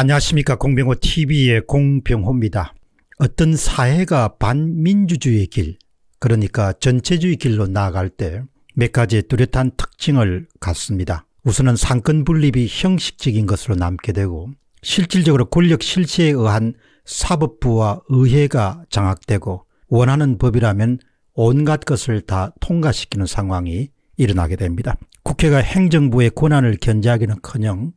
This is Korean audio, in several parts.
안녕하십니까 공병호 TV의 공병호입니다. 어떤 사회가 반민주주의 길 그러니까 전체주의 길로 나아갈 때 몇 가지 의 뚜렷한 특징을 갖습니다. 우선은 상권 분립이 형식적인 것으로 남게 되고 실질적으로 권력 실체에 의한 사법부와 의회가 장악되고 원하는 법이라면 온갖 것을 다 통과시키는 상황이 일어나게 됩니다. 국회가 행정부의 권한을 견제하기는커녕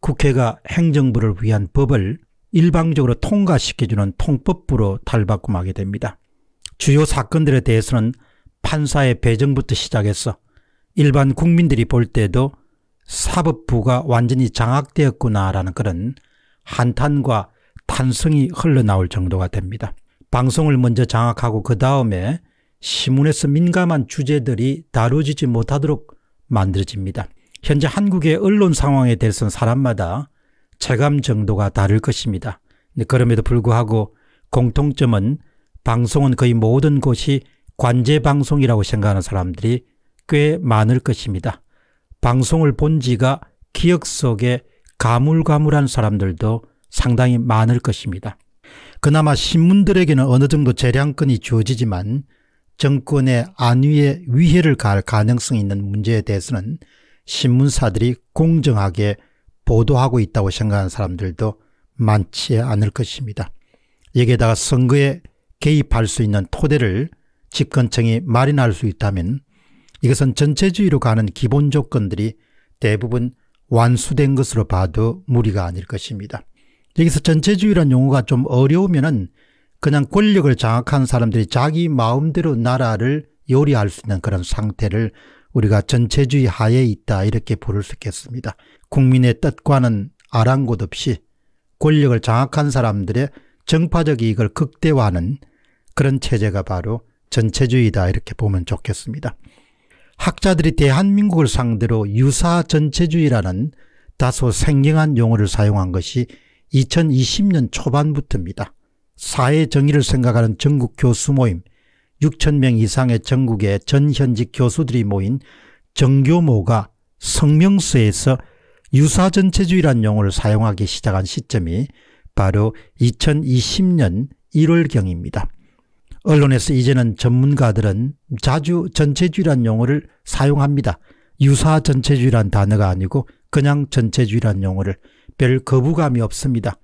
국회가 행정부를 위한 법을 일방적으로 통과시켜주는 통법부로 탈바꿈하게 됩니다. 주요 사건들에 대해서는 판사의 배정부터 시작해서 일반 국민들이 볼 때도 사법부가 완전히 장악되었구나라는 그런 한탄과 탄성이 흘러나올 정도가 됩니다. 방송을 먼저 장악하고 그 다음에 시문에서 민감한 주제들이 다루지지 못하도록 만들어집니다. 현재 한국의 언론 상황에 대해서는 사람마다 체감 정도가 다를 것입니다. 그럼에도 불구하고 공통점은 방송은 거의 모든 곳이 관제방송이라고 생각하는 사람들이 꽤 많을 것입니다. 방송을 본 지가 기억 속에 가물가물한 사람들도 상당히 많을 것입니다. 그나마 신문들에게는 어느 정도 재량권이 주어지지만 정권의 안위에 위해를 가할 가능성이 있는 문제에 대해서는 신문사들이 공정하게 보도하고 있다고 생각하는 사람들도 많지 않을 것입니다. 여기에다가 선거에 개입할 수 있는 토대를 집권청이 마련할 수 있다면 이것은 전체주의로 가는 기본 조건들이 대부분 완수된 것으로 봐도 무리가 아닐 것입니다. 여기서 전체주의란 용어가 좀 어려우면은 그냥 권력을 장악한 사람들이 자기 마음대로 나라를 요리할 수 있는 그런 상태를 우리가 전체주의 하에 있다 이렇게 부를 수 있겠습니다. 국민의 뜻과는 아랑곳 없이 권력을 장악한 사람들의 정파적 이익을 극대화하는 그런 체제가 바로 전체주의다 이렇게 보면 좋겠습니다. 학자들이 대한민국을 상대로 유사 전체주의라는 다소 생경한 용어를 사용한 것이 2020년 초반부터입니다. 사회 정의를 생각하는 전국 교수 모임 6천 명 이상의 전국의 전현직 교수들이 모인 정교모가 성명서에서 유사전체주의란 용어를 사용하기 시작한 시점이 바로 2020년 1월경입니다. 언론에서 이제는 전문가들은 자주 전체주의란 용어를 사용합니다. 유사전체주의란 단어가 아니고 그냥 전체주의란 용어를 별 거부감이 없습니다.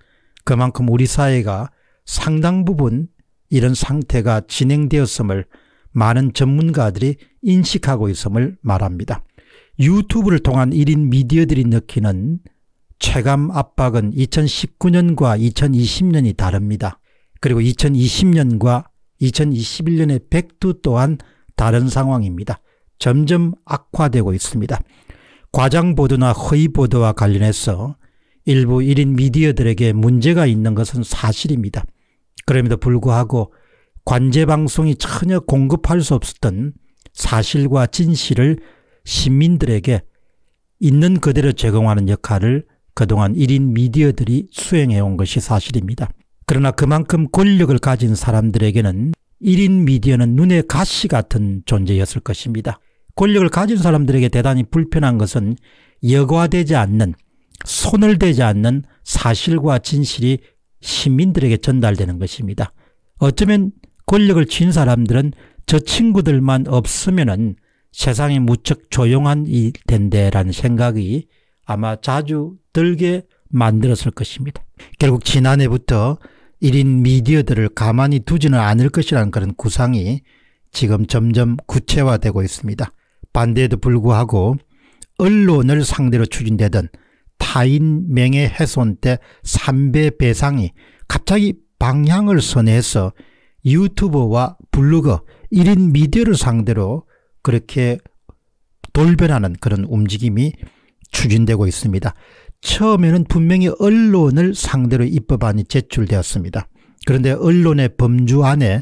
그만큼 우리 사회가 상당 부분 이런 상태가 진행되었음을 많은 전문가들이 인식하고 있음을 말합니다. 유튜브를 통한 1인 미디어들이 느끼는 체감 압박은 2019년과 2020년이 다릅니다. 그리고 2020년과 2021년의 백두 또한 다른 상황입니다. 점점 악화되고 있습니다. 과장보도나 허위보도와 관련해서 일부 1인 미디어들에게 문제가 있는 것은 사실입니다. 그럼에도 불구하고 관제방송이 전혀 공급할 수 없었던 사실과 진실을 시민들에게 있는 그대로 제공하는 역할을 그동안 1인 미디어들이 수행해온 것이 사실입니다. 그러나 그만큼 권력을 가진 사람들에게는 1인 미디어는 눈의 가시 같은 존재였을 것입니다. 권력을 가진 사람들에게 대단히 불편한 것은 여과되지 않는 손을 대지 않는 사실과 진실이 시민들에게 전달되는 것입니다. 어쩌면 권력을 쥔 사람들은 저 친구들만 없으면 세상이 무척 조용한 일 텐데라는 생각이 아마 자주 들게 만들었을 것입니다. 결국 지난해부터 1인 미디어들을 가만히 두지는 않을 것이라는 그런 구상이 지금 점점 구체화되고 있습니다. 반대에도 불구하고 언론을 상대로 추진되던 타인 명예훼손 때 3배 배상이 갑자기 방향을 선회해서 유튜버와 블로거 1인 미디어를 상대로 그렇게 돌변하는 그런 움직임이 추진되고 있습니다. 처음에는 분명히 언론을 상대로 입법안이 제출되었습니다. 그런데 언론의 범주 안에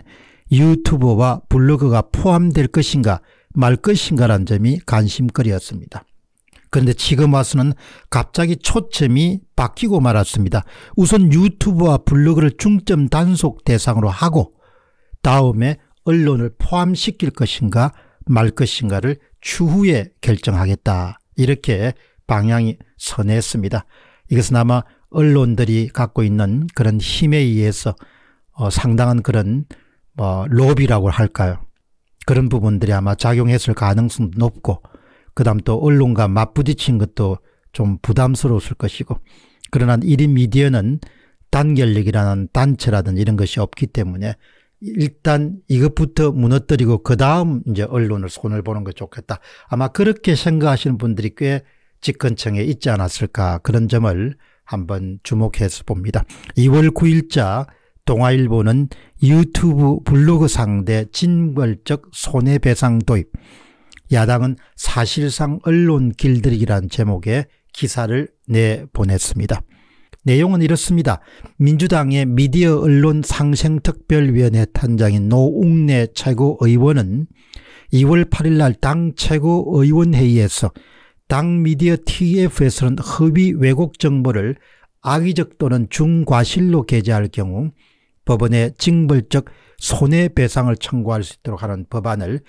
유튜버와 블로그가 포함될 것인가 말 것인가라는 점이 관심거리였습니다. 그런데 지금 와서는 갑자기 초점이 바뀌고 말았습니다. 우선 유튜브와 블로그를 중점 단속 대상으로 하고 다음에 언론을 포함시킬 것인가 말 것인가를 추후에 결정하겠다. 이렇게 방향이 선했습니다. 이것은 아마 언론들이 갖고 있는 그런 힘에 의해서 어, 상당한 그런 뭐 로비라고 할까요? 그런 부분들이 아마 작용했을 가능성도 높고 그 다음 또 언론과 맞부딪힌 것도 좀 부담스러웠을 것이고 그러나 1인 미디어는 단결력이라는 단체라든 이런 것이 없기 때문에 일단 이것부터 무너뜨리고 그 다음 이제 언론을 손을 보는 게 좋겠다. 아마 그렇게 생각하시는 분들이 꽤 집권층에 있지 않았을까 그런 점을 한번 주목해서 봅니다. 2월 9일자 동아일보는 유튜브 블로그 상대 징벌적 손해배상 도입 야당은 사실상 언론 길들이기란 제목의 기사를 내보냈습니다. 내용은 이렇습니다. 민주당의 미디어 언론 상생특별위원회 탄장인 노웅래 최고의원은 2월 8일 날 당 최고의원회의에서 당 미디어 TF에서는 허위 왜곡 정보를 악의적 또는 중과실로 게재할 경우 법원에 징벌적 손해배상을 청구할 수 있도록 하는 법안을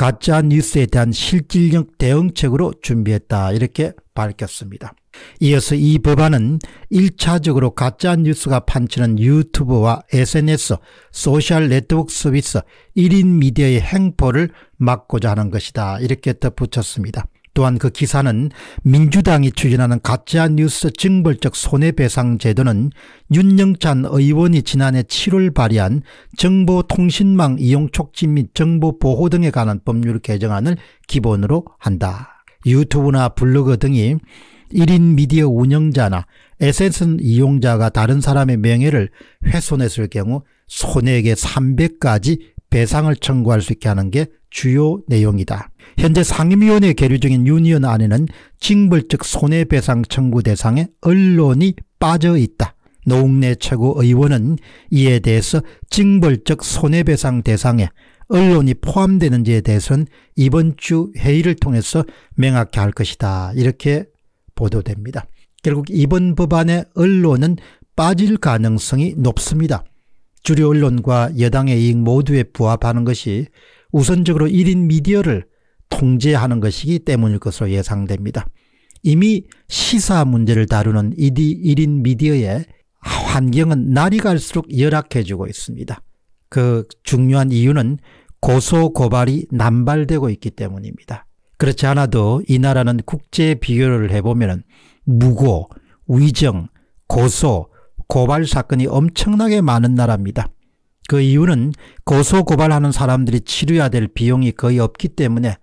가짜 뉴스에 대한 실질적 대응책으로 준비했다 이렇게 밝혔습니다. 이어서 이 법안은 1차적으로 가짜뉴스가 판치는 유튜브와 SNS, 소셜 네트워크 서비스, 1인 미디어의 행포를 막고자 하는 것이다 이렇게 덧붙였습니다. 또한 그 기사는 민주당이 추진하는 가짜뉴스 징벌적 손해배상 제도는 윤영찬 의원이 지난해 7월 발의한 정보통신망 이용촉진 및 정보보호 등에 관한 법률 개정안을 기본으로 한다. 유튜브나 블로그 등이 1인 미디어 운영자나 에센스 이용자가 다른 사람의 명예를 훼손했을 경우 손해액의 3배까지 배상을 청구할 수 있게 하는 게 주요 내용이다. 현재 상임위원회 계류 중인 유니언 안에는 징벌적 손해배상 청구 대상에 언론이 빠져 있다. 노웅래 최고 의원은 이에 대해서 징벌적 손해배상 대상에 언론이 포함되는지에 대해서는 이번 주 회의를 통해서 명확히 할 것이다. 이렇게 보도됩니다. 결국 이번 법안에 언론은 빠질 가능성이 높습니다. 주류 언론과 여당의 이익 모두에 부합하는 것이 우선적으로 1인 미디어를 통제하는 것이기 때문일 것으로 예상됩니다. 이미 시사 문제를 다루는 1인 미디어의 환경은 날이 갈수록 열악해지고 있습니다. 그 중요한 이유는 고소고발이 남발되고 있기 때문입니다. 그렇지 않아도 이 나라는 국제 비교를 해보면 무고, 위정, 고소, 고발 사건이 엄청나게 많은 나라입니다. 그 이유는 고소고발하는 사람들이 치료해야 될 비용이 거의 없기 때문에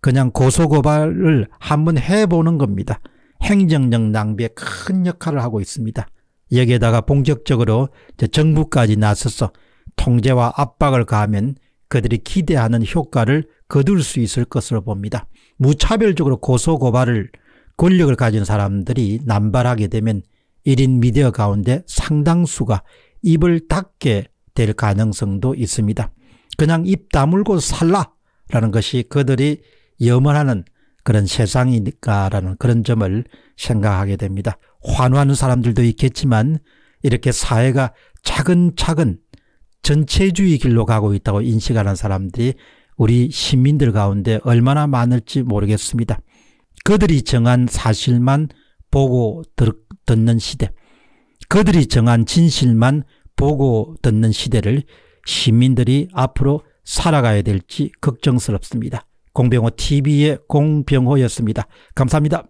그냥 고소고발을 한번 해보는 겁니다. 행정적 낭비에 큰 역할을 하고 있습니다. 여기에다가 본격적으로 정부까지 나서서 통제와 압박을 가하면 그들이 기대하는 효과를 거둘 수 있을 것으로 봅니다. 무차별적으로 고소고발을 권력을 가진 사람들이 남발하게 되면 1인 미디어 가운데 상당수가 입을 닫게 될 가능성도 있습니다. 그냥 입 다물고 살라라는 것이 그들이 염원하는 그런 세상이니까라는 그런 점을 생각하게 됩니다. 환호하는 사람들도 있겠지만 이렇게 사회가 차근차근 전체주의 길로 가고 있다고 인식하는 사람들이 우리 시민들 가운데 얼마나 많을지 모르겠습니다. 그들이 정한 사실만 보고 듣는 시대, 그들이 정한 진실만 보고 듣는 시대를 시민들이 앞으로 살아가야 될지 걱정스럽습니다. 공병호 TV의 공병호였습니다. 감사합니다.